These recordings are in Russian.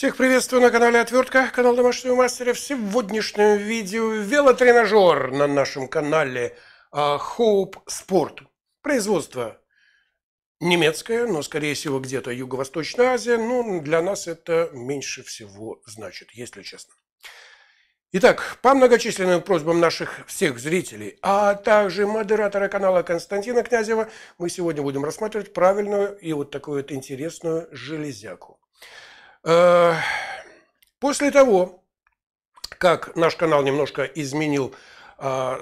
Всех приветствую на канале Отвертка, канал Домашнего Мастера. В сегодняшнем видео велотренажер на нашем канале Hope а, Sport. Производство немецкое, но скорее всего где-то Юго-Восточная Азия, но ну, для нас это меньше всего значит, если честно. Итак, по многочисленным просьбам наших всех зрителей, а также модератора канала Константина Князева, мы сегодня будем рассматривать правильную и вот такую вот интересную железяку. Э, после того, как наш канал немножко изменил а,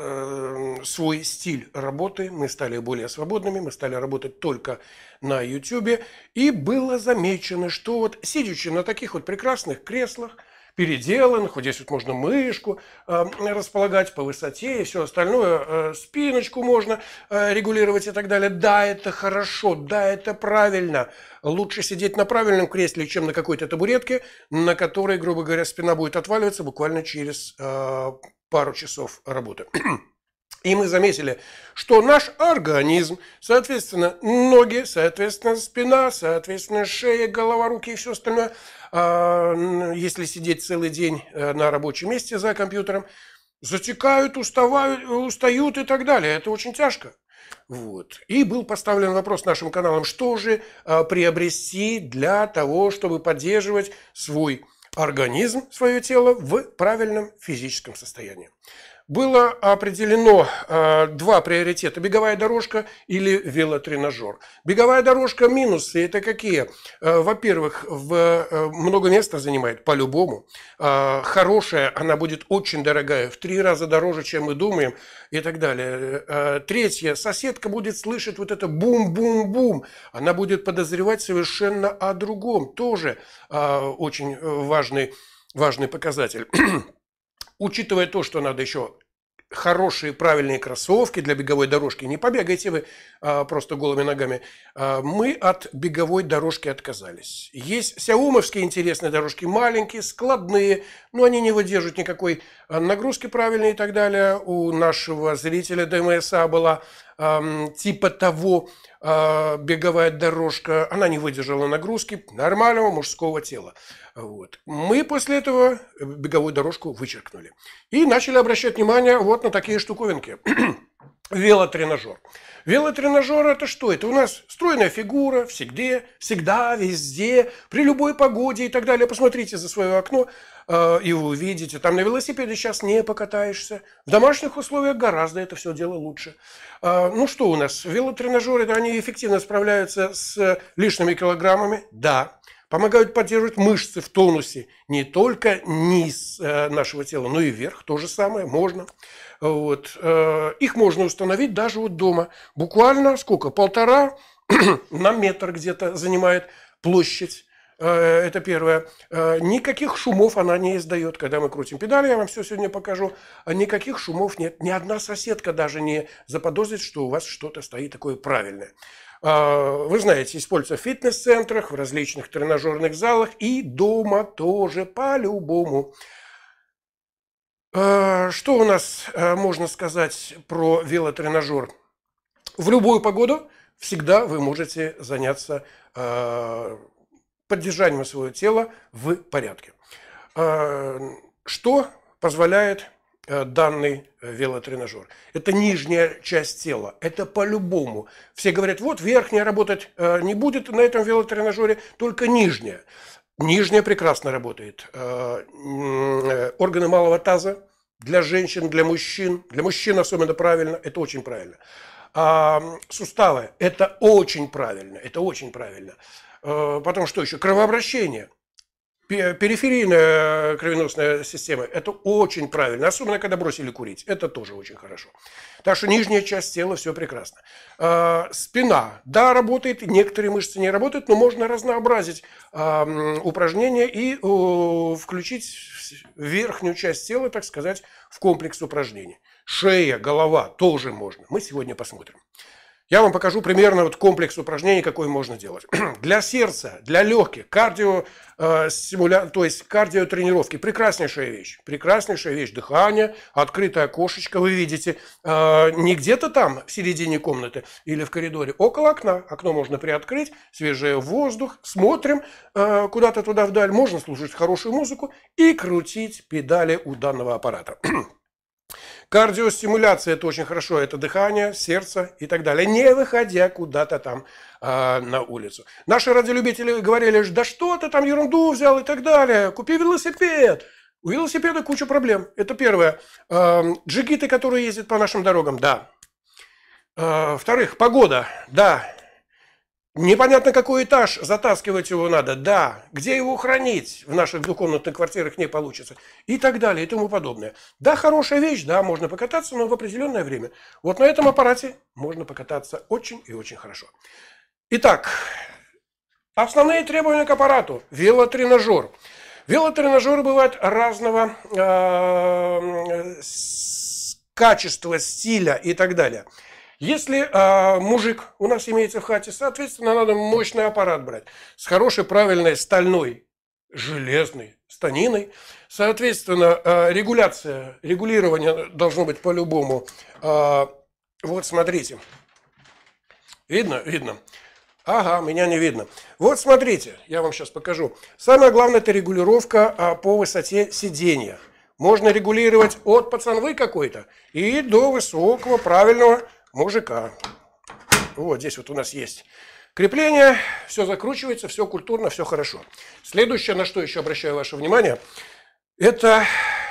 э, свой стиль работы, мы стали более свободными, мы стали работать только на YouTube, и было замечено, что вот сидячи на таких вот прекрасных креслах – переделан, вот здесь вот можно мышку э, располагать по высоте и все остальное, э, спиночку можно э, регулировать и так далее. Да, это хорошо, да, это правильно. Лучше сидеть на правильном кресле, чем на какой-то табуретке, на которой, грубо говоря, спина будет отваливаться буквально через э, пару часов работы. И мы заметили, что наш организм, соответственно, ноги, соответственно, спина, соответственно, шея, голова, руки и все остальное, а, если сидеть целый день э, на рабочем месте за компьютером, затекают, уставают, устают и так далее. Это очень тяжко. Вот. И был поставлен вопрос нашим каналам, что же а, приобрести для того, чтобы поддерживать свой организм, свое тело в правильном физическом состоянии было определено э, два приоритета – беговая дорожка или велотренажер. Беговая дорожка минусы – это какие? Э, во-первых, в, э, много места занимает по-любому. Э, хорошая, она будет очень дорогая, в три раза дороже, чем мы думаем и так далее. Э, третье – соседка будет слышать вот это бум-бум-бум. Она будет подозревать совершенно о другом. Тоже э, очень э, важный, важный показатель. учитывая то, что надо еще хорошие правильные кроссовки для беговой дорожки, не побегайте вы а, просто голыми ногами, а, мы от беговой дорожки отказались. Есть сяумовские интересные дорожки, маленькие, складные, но они не выдерживают никакой а, нагрузки правильной и так далее. У нашего зрителя ДМСА была типа того а, беговая дорожка, она не выдержала нагрузки нормального мужского тела. Вот. Мы после этого э, беговую дорожку вычеркнули. И начали обращать внимание вот на такие штуковинки. велотренажер. Велотренажер это что? Это у нас стройная фигура, всегда, всегда, везде, при любой погоде и так далее. Посмотрите за свое окно э, и вы увидите, там на велосипеде сейчас не покатаешься. В домашних условиях гораздо это все дело лучше. Э, ну что у нас? Велотренажеры, да, они эффективно справляются с лишними килограммами, да помогают поддерживать мышцы в тонусе не только низ э, нашего тела, но и верх. то же самое можно. Вот. Э, их можно установить даже вот дома. Буквально сколько? Полтора на метр где-то занимает площадь э, это первое. Никаких шумов она не издает, когда мы крутим педали. Я вам все сегодня покажу. А никаких шумов нет. Ни одна соседка даже не заподозрит, что у вас что-то стоит такое правильное. А, вы знаете, используется в фитнес-центрах, в различных тренажерных залах и дома тоже по-любому. А, что у нас а, можно сказать про велотренажер? В любую погоду всегда вы можете заняться поддержанием своего тела в порядке. Что позволяет Э, данный э, велотренажер. Это нижняя часть тела. Это по-любому. Все говорят, вот верхняя работать э, не будет на этом велотренажере, только нижняя. Нижняя прекрасно работает. Органы малого таза для женщин, для мужчин. Для мужчин особенно правильно. Это очень правильно. А суставы. Это очень правильно. Это очень правильно. Потом что еще? Кровообращение – периферийная кровеносная система – это очень правильно, особенно когда бросили курить, это тоже очень хорошо. Так что нижняя часть тела – все прекрасно. А, спина, да, работает, некоторые мышцы не работают, но можно разнообразить а, упражнения и включить верхнюю часть тела, так сказать, в комплекс упражнений. Шея, голова тоже можно. Мы сегодня посмотрим. Я вам покажу примерно вот комплекс упражнений, какой можно делать. для сердца, для легких, кардио, э, симуля... то есть кардиотренировки. Прекраснейшая вещь. Прекраснейшая вещь. Дыхание, открытое окошечко, вы видите, э, не где-то там в середине комнаты или в коридоре, около окна. Окно можно приоткрыть, свежий воздух, смотрим э, куда-то туда вдаль. Можно слушать хорошую музыку и крутить педали у данного аппарата. Кардиостимуляция – это очень хорошо, это дыхание, сердце и так далее, не выходя куда-то там э, на улицу. Наши радиолюбители говорили, да что ты там ерунду взял и так далее, купи велосипед. У велосипеда куча проблем, это первое. Э, джигиты, которые ездят по нашим дорогам, да. Э, вторых, погода, да. Непонятно, какой этаж, затаскивать его надо, да. Где его хранить? В наших двухкомнатных квартирах не получится. И так далее, и тому подобное. Да, хорошая вещь, да, можно покататься, но в определенное время. Вот на этом аппарате можно покататься очень и очень хорошо. Итак, основные требования к аппарату. Велотренажер. Велотренажеры бывают разного э, э качества, стиля и так далее. Если э, мужик у нас имеется в хате, соответственно, надо мощный аппарат брать с хорошей, правильной стальной, железной станиной. Соответственно, э, регуляция, регулирование должно быть по-любому. Э, вот смотрите. Видно? Видно. Ага, меня не видно. Вот смотрите, я вам сейчас покажу. Самое главное – это регулировка а, по высоте сидения. Можно регулировать от пацанвы какой-то и до высокого правильного мужика. Вот здесь вот у нас есть крепление, все закручивается, все культурно, все хорошо. Следующее, на что еще обращаю ваше внимание, это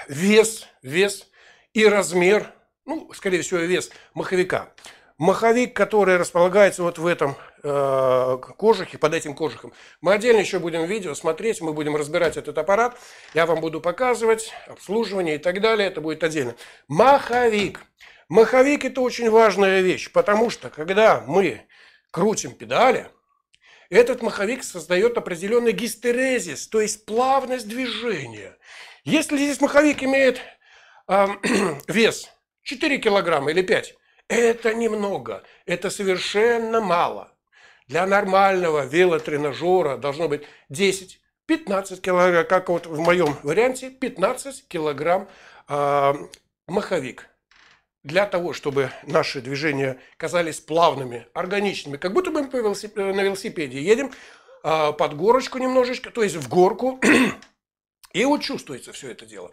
вес, вес и размер, ну, скорее всего, вес маховика. Маховик, который располагается вот в этом э, кожухе, под этим кожухом. Мы отдельно еще будем видео смотреть, мы будем разбирать этот аппарат. Я вам буду показывать обслуживание и так далее, это будет отдельно. Маховик. Маховик – это очень важная вещь, потому что, когда мы крутим педали, этот маховик создает определенный гистерезис, то есть плавность движения. Если здесь маховик имеет э, вес 4 килограмма или 5, это немного, это совершенно мало. Для нормального велотренажера должно быть 10 15 килограмм, как вот в моем варианте, 15 килограмм э, маховик для того, чтобы наши движения казались плавными, органичными, как будто бы мы э, на велосипеде едем а, под горочку немножечко, то есть в горку, и вот чувствуется все это дело.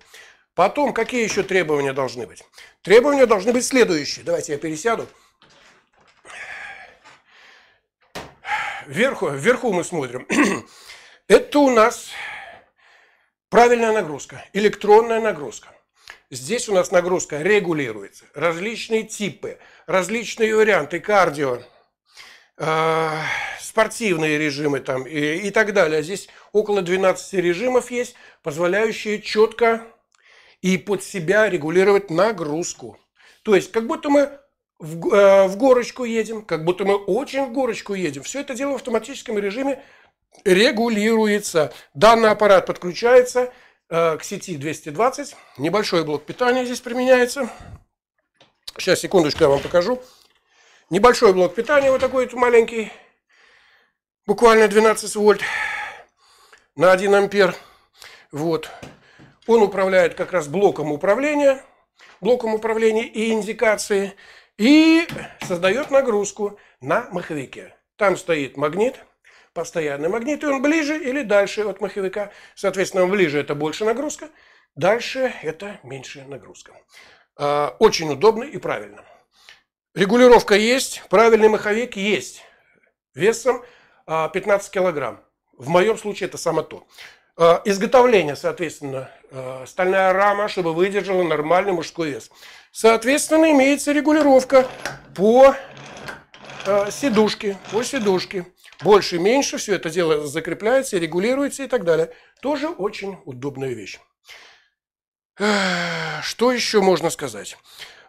Потом, какие еще требования должны быть? Требования должны быть следующие. Давайте я пересяду. Вверху, вверху мы смотрим. Это у нас правильная нагрузка, электронная нагрузка. Здесь у нас нагрузка регулируется. Различные типы, различные варианты кардио, э, спортивные режимы там и, и так далее. Здесь около 12 режимов есть, позволяющие четко и под себя регулировать нагрузку. То есть как будто мы в, э, в горочку едем, как будто мы очень в горочку едем. Все это дело в автоматическом режиме регулируется. Данный аппарат подключается – Э, к сети 220. Небольшой блок питания здесь применяется. Сейчас, секундочку, я вам покажу. Небольшой блок питания вот такой вот маленький. Буквально 12 вольт на 1 ампер. Вот. Он управляет как раз блоком управления, блоком управления и индикации, и создает нагрузку на маховике. Там стоит магнит, постоянный магнит, и он ближе или дальше от маховика. Соответственно, ближе это больше нагрузка, дальше это меньше нагрузка. А, очень удобно и правильно. Регулировка есть, правильный маховик есть. Весом 15 а, килограмм. В моем случае это само то. А, изготовление, соответственно, стальная рама, чтобы выдержала нормальный мужской вес. Соответственно, имеется регулировка по сидушке, по сидушке больше, и меньше, все это дело закрепляется, регулируется и так далее. Тоже очень удобная вещь. Что еще можно сказать?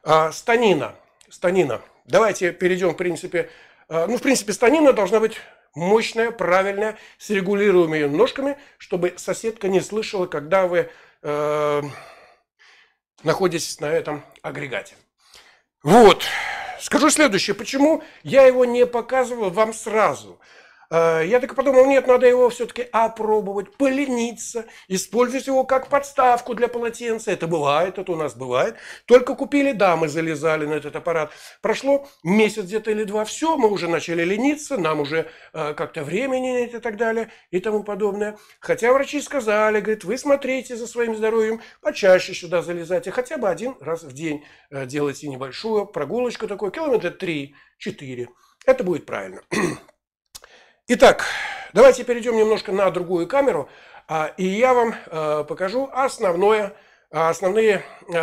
А, станина. Станина. Давайте перейдем, в принципе, а, ну, в принципе, станина должна быть мощная, правильная, с регулируемыми ножками, чтобы соседка не слышала, когда вы э, находитесь на этом агрегате. Вот. Скажу следующее, почему я его не показывал вам сразу. Э, я так подумал, нет, надо его все-таки опробовать, полениться, использовать его как подставку для полотенца. Это бывает, это у нас бывает. Только купили, да, мы залезали на этот аппарат. Прошло месяц где-то или два, все, мы уже начали лениться, нам уже э, как-то времени нет и так далее и тому подобное. Хотя врачи сказали, говорит, вы смотрите за своим здоровьем, почаще сюда залезайте, хотя бы один раз в день э, делайте небольшую прогулочку такой, километра три-четыре. Это будет правильно. Итак, давайте перейдем немножко на другую камеру, а, и я вам э, покажу основное, а, основные, э,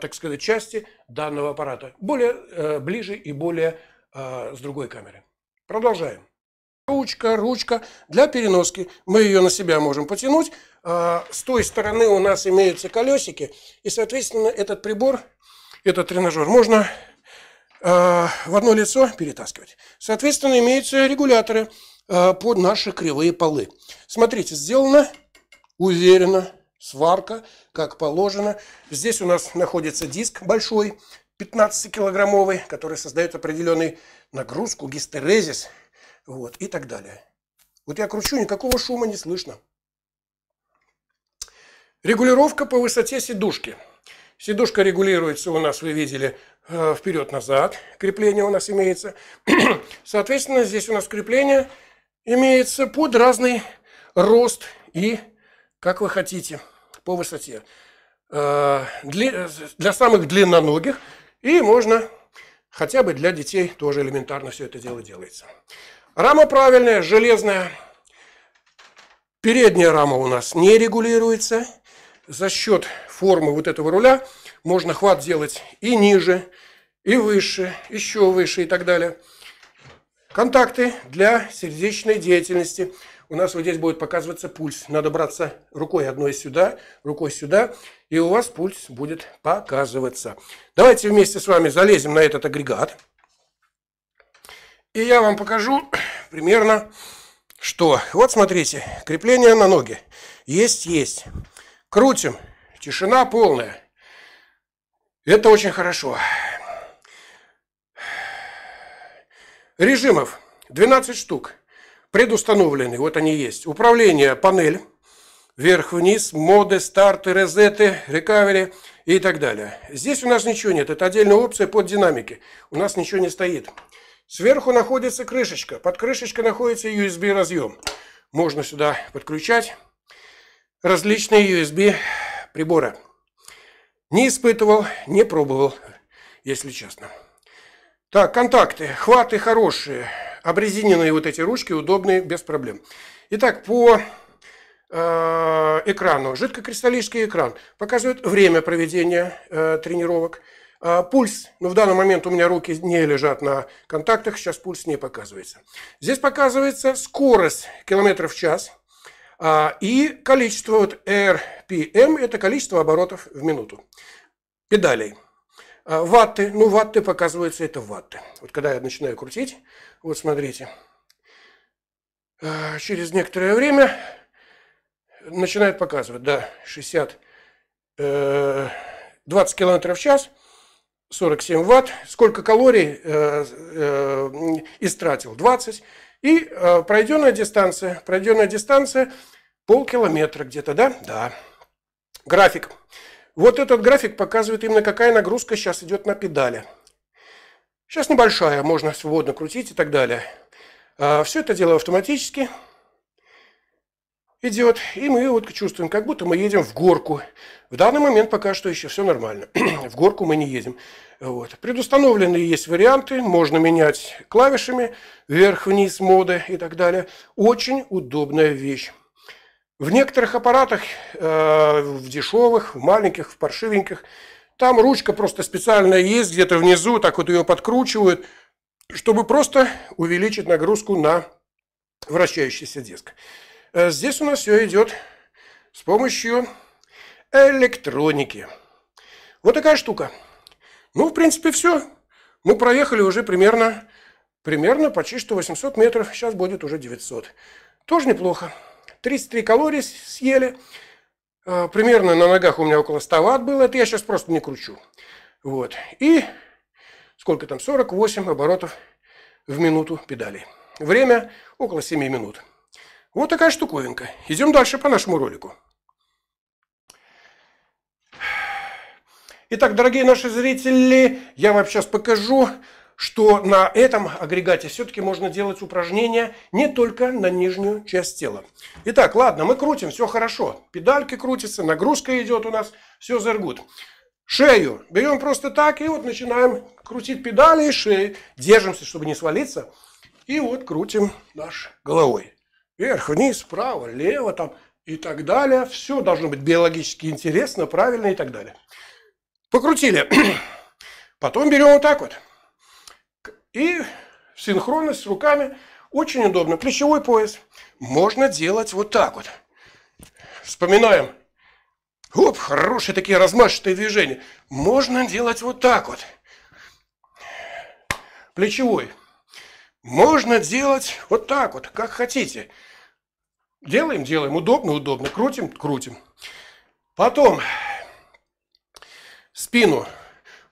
так сказать, части данного аппарата. Более э, ближе и более с другой камеры. Продолжаем. Ручка, ручка для переноски. Мы ее на себя можем потянуть. А, с той стороны у нас имеются колесики. И, соответственно, этот прибор, этот тренажер можно в одно лицо перетаскивать. Соответственно, имеются регуляторы. Э, под наши кривые полы. Смотрите, сделано уверенно, сварка, как положено. Здесь у нас находится диск большой, 15-килограммовый, который создает определенную нагрузку, гистерезис вот, и так далее. Вот я кручу, никакого шума не слышно. Регулировка по высоте сидушки. Сидушка регулируется у нас, вы видели, э, вперед-назад. Крепление у нас имеется. Соответственно, здесь у нас крепление имеется под разный рост и как вы хотите по высоте. Э, для самых длинноногих и можно хотя бы для детей тоже элементарно все это дело делается. Рама правильная, железная. Передняя рама у нас не регулируется. За счет формы вот этого руля можно хват делать и ниже, и выше, еще выше и так далее. Контакты для сердечной деятельности. У нас вот здесь будет показываться пульс. Надо браться рукой одной сюда, рукой сюда, и у вас пульс будет показываться. Давайте вместе с вами залезем на этот агрегат. И я вам покажу примерно, что. Вот смотрите, крепление на ноги. Есть, есть. Крутим. Тишина полная. Это очень хорошо. Режимов 12 штук предустановлены, вот они есть. Управление панель, вверх-вниз, моды, старты, резеты, рекавери и так далее. Здесь у нас ничего нет, это отдельная опция под динамики. У нас ничего не стоит. Сверху находится крышечка, под крышечкой находится USB разъем. Можно сюда подключать различные USB приборы. Не испытывал, не пробовал, если честно. Так, контакты. Хваты хорошие. Обрезиненные вот эти ручки удобные, без проблем. Итак, по э, экрану. Жидкокристаллический экран показывает время проведения э, тренировок. Э, пульс, ну в данный момент у меня руки не лежат на контактах, сейчас пульс не показывается. Здесь показывается скорость километров в час э, и количество, вот RPM, это количество оборотов в минуту. Педалей. А ватты. Ну, ватты, показываются это ватты. Вот когда я начинаю крутить, вот смотрите, а, через некоторое время начинает показывать, да, 60, 20 э, километров в час, 47 ватт. Сколько калорий э, э, истратил? 20. И пройденная дистанция, пройденная дистанция полкилометра где-то, да? Да. График. Вот этот график показывает именно, какая нагрузка сейчас идет на педали. Сейчас небольшая, можно свободно крутить и так далее. А, все это дело автоматически идет, и мы вот чувствуем, как будто мы едем в горку. В данный момент пока что еще все нормально. в горку мы не едем. Вот. Предустановленные есть варианты, можно менять клавишами, вверх-вниз моды и так далее. Очень удобная вещь. В некоторых аппаратах, э, в дешевых, в маленьких, в паршивеньких, там ручка просто специально есть, где-то внизу, так вот ее подкручивают, чтобы просто увеличить нагрузку на вращающийся диск. Э, здесь у нас все идет с помощью электроники. Вот такая штука. Ну, в принципе, все. Мы проехали уже примерно, примерно почти что 800 метров. Сейчас будет уже 900. Тоже неплохо. 33 калории съели. А, примерно на ногах у меня около 100 ватт было. Это я сейчас просто не кручу. Вот. И сколько там? 48 оборотов в минуту педалей. Время около 7 минут. Вот такая штуковинка. Идем дальше по нашему ролику. Итак, дорогие наши зрители, я вам сейчас покажу что на этом агрегате все-таки можно делать упражнения не только на нижнюю часть тела. Итак, ладно, мы крутим, все хорошо. Педальки крутятся, нагрузка идет у нас, все зергут. Шею берем просто так и вот начинаем крутить педали и шею, Держимся, чтобы не свалиться. И вот крутим наш головой. Вверх, вниз, справа, лево там и так далее. Все должно быть биологически интересно, правильно и так далее. Покрутили. Потом берем вот так вот и синхронность с руками очень удобно. Плечевой пояс. Можно делать вот так вот. Вспоминаем. Оп, хорошие такие размашистые движения. Можно делать вот так вот. Плечевой. Можно делать вот так вот, как хотите. Делаем, делаем. Удобно, удобно. Крутим, крутим. Потом спину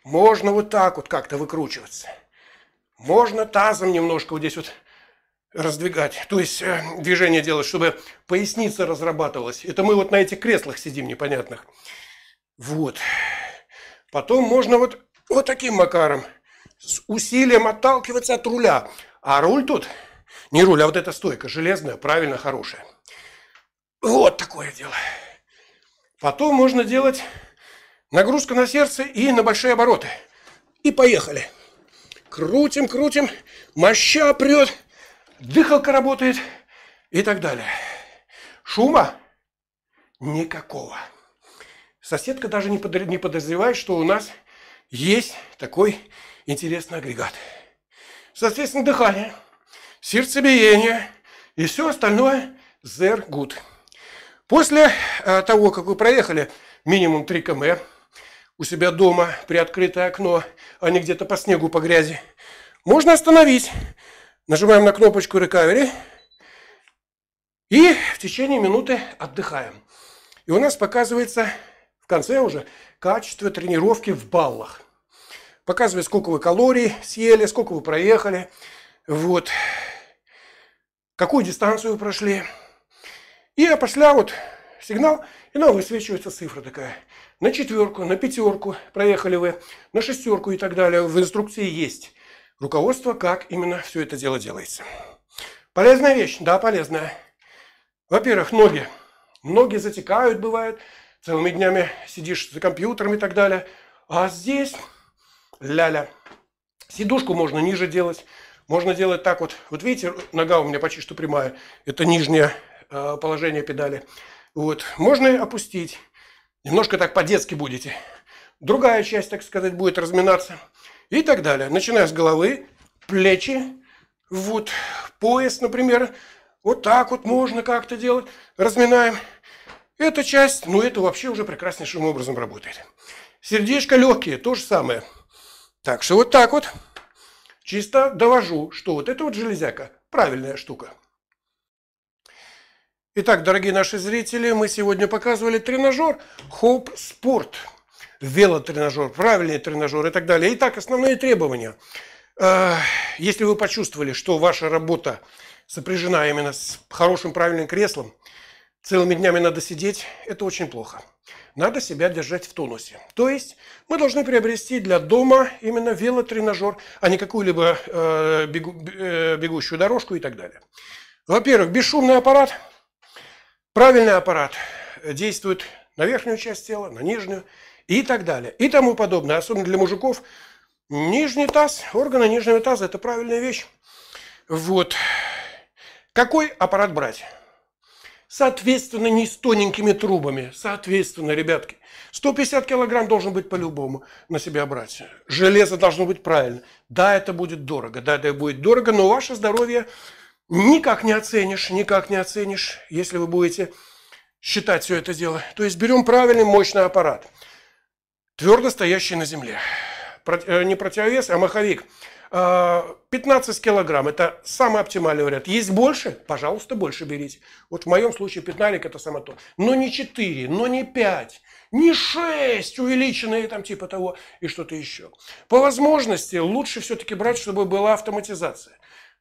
можно вот так вот как-то выкручиваться. Можно тазом немножко вот здесь вот раздвигать, то есть э, движение делать, чтобы поясница разрабатывалась. Это мы вот на этих креслах сидим непонятных. Вот. Потом можно вот, вот таким макаром с усилием отталкиваться от руля. А руль тут, не руль, а вот эта стойка железная, правильно, хорошая. Вот такое дело. Потом можно делать нагрузка на сердце и на большие обороты. И поехали. Крутим, крутим, моща прет, дыхалка работает и так далее. Шума никакого. Соседка даже не подозревает, что у нас есть такой интересный агрегат. Соответственно, дыхание, сердцебиение и все остальное зергут. После э, того, как вы проехали минимум 3 км, у себя дома, при приоткрытое окно, а не где-то по снегу, по грязи, можно остановить. Нажимаем на кнопочку Recovery и в течение минуты отдыхаем. И у нас показывается в конце уже качество тренировки в баллах. Показывает, сколько вы калорий съели, сколько вы проехали, вот, какую дистанцию вы прошли. И а пошля вот сигнал, и нам высвечивается цифра такая на четверку, на пятерку проехали вы, на шестерку и так далее. В инструкции есть руководство, как именно все это дело делается. Полезная вещь? Да, полезная. Во-первых, ноги. Ноги затекают, бывает, целыми днями сидишь за компьютером и так далее. А здесь ля-ля. Сидушку можно ниже делать. Можно делать так вот. Вот видите, нога у меня почти что прямая. Это нижнее э, положение педали. Вот. Можно опустить. Немножко так по-детски будете. Другая часть, так сказать, будет разминаться. И так далее. Начиная с головы, плечи, вот пояс, например. Вот так вот можно как-то делать. Разминаем. Эта часть, ну это вообще уже прекраснейшим образом работает. Сердечко легкие, то же самое. Так что вот так вот. Чисто довожу, что вот эта вот железяка правильная штука. Итак, дорогие наши зрители, мы сегодня показывали тренажер Hope Sport. Велотренажер, правильный тренажер и так далее. Итак, основные требования. Э, если вы почувствовали, что ваша работа сопряжена именно с хорошим правильным креслом, целыми днями надо сидеть, это очень плохо. Надо себя держать в тонусе. То есть мы должны приобрести для дома именно велотренажер, а не какую-либо э, бегу, э, бегущую дорожку и так далее. Во-первых, бесшумный аппарат – Правильный аппарат действует на верхнюю часть тела, на нижнюю и так далее. И тому подобное. Особенно для мужиков. Нижний таз, органы нижнего таза – это правильная вещь. Вот. Какой аппарат брать? Соответственно, не с тоненькими трубами. Соответственно, ребятки, 150 килограмм должен быть по-любому на себя брать. Железо должно быть правильно. Да, это будет дорого, да, это будет дорого, но ваше здоровье никак не оценишь, никак не оценишь, если вы будете считать все это дело. То есть берем правильный мощный аппарат, твердо стоящий на земле. Э, не противовес, а маховик. 15 а, килограмм – это самый оптимальный вариант. Есть больше? Пожалуйста, больше берите. Вот в моем случае пятнарик – это само то. Но не 4, но не 5, не 6 увеличенные там типа того и что-то еще. По возможности лучше все-таки брать, чтобы была автоматизация.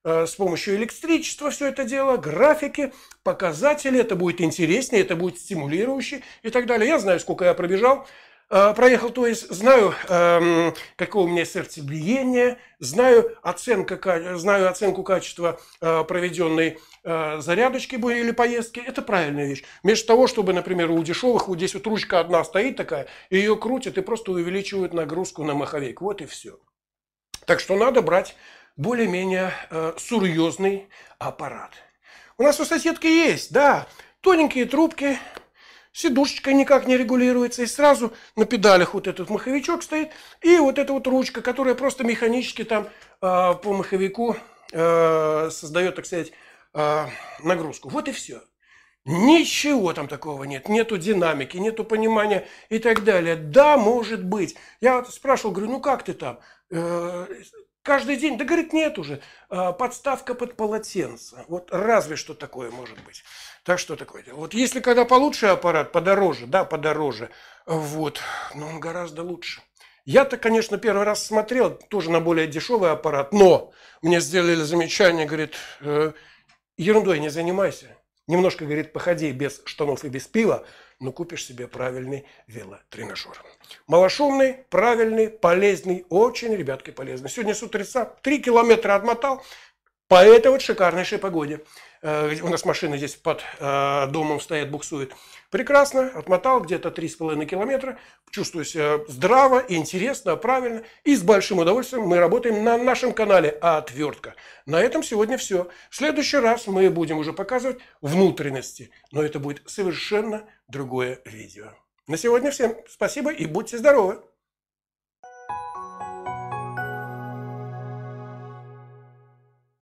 Э, с помощью электричества все это дело, графики, показатели, это будет интереснее, это будет стимулирующе и так далее. Я знаю, сколько я пробежал, э, проехал, то есть знаю, эм, какое у меня сердцебиение, знаю, оценка, знаю оценку качества э, проведенной зарядочки или поездки. Это правильная вещь. Вместо того, чтобы, например, у дешевых, вот здесь вот ручка одна стоит такая, ее крутят и просто увеличивают нагрузку на маховик. Вот и все. Так что надо брать более-менее э, серьезный аппарат. У нас у соседки есть, да, тоненькие трубки, сидушечка никак не регулируется, и сразу на педалях вот этот маховичок стоит, и вот эта вот ручка, которая просто механически там э, по маховику э, создает, так сказать, э, нагрузку. Вот и все. Ничего там такого нет, нету динамики, нету понимания и так далее. Да, может быть. Я спрашивал, говорю, ну как ты там? Э, каждый день. Да, говорит, нет уже. А, подставка под полотенце. Вот разве что такое может быть. Так что такое Вот если когда получше аппарат, подороже, да, подороже, вот, но он гораздо лучше. Я-то, конечно, первый раз смотрел тоже на более дешевый аппарат, но мне сделали замечание, говорит, «Э, ерундой не занимайся. Немножко, говорит, походи без штанов и без пила, но купишь себе правильный велотренажер. Малошумный, правильный, полезный, очень, ребятки, полезный. Сегодня с утреца 3 километра отмотал по этой вот шикарнейшей погоде. Э, у нас машина здесь под э, домом стоит, буксует. Прекрасно, отмотал где-то 3,5 километра, чувствую себя здраво, интересно, правильно. И с большим удовольствием мы работаем на нашем канале «Отвертка». На этом сегодня все. В следующий раз мы будем уже показывать внутренности, но это будет совершенно другое видео. На сегодня всем спасибо и будьте здоровы!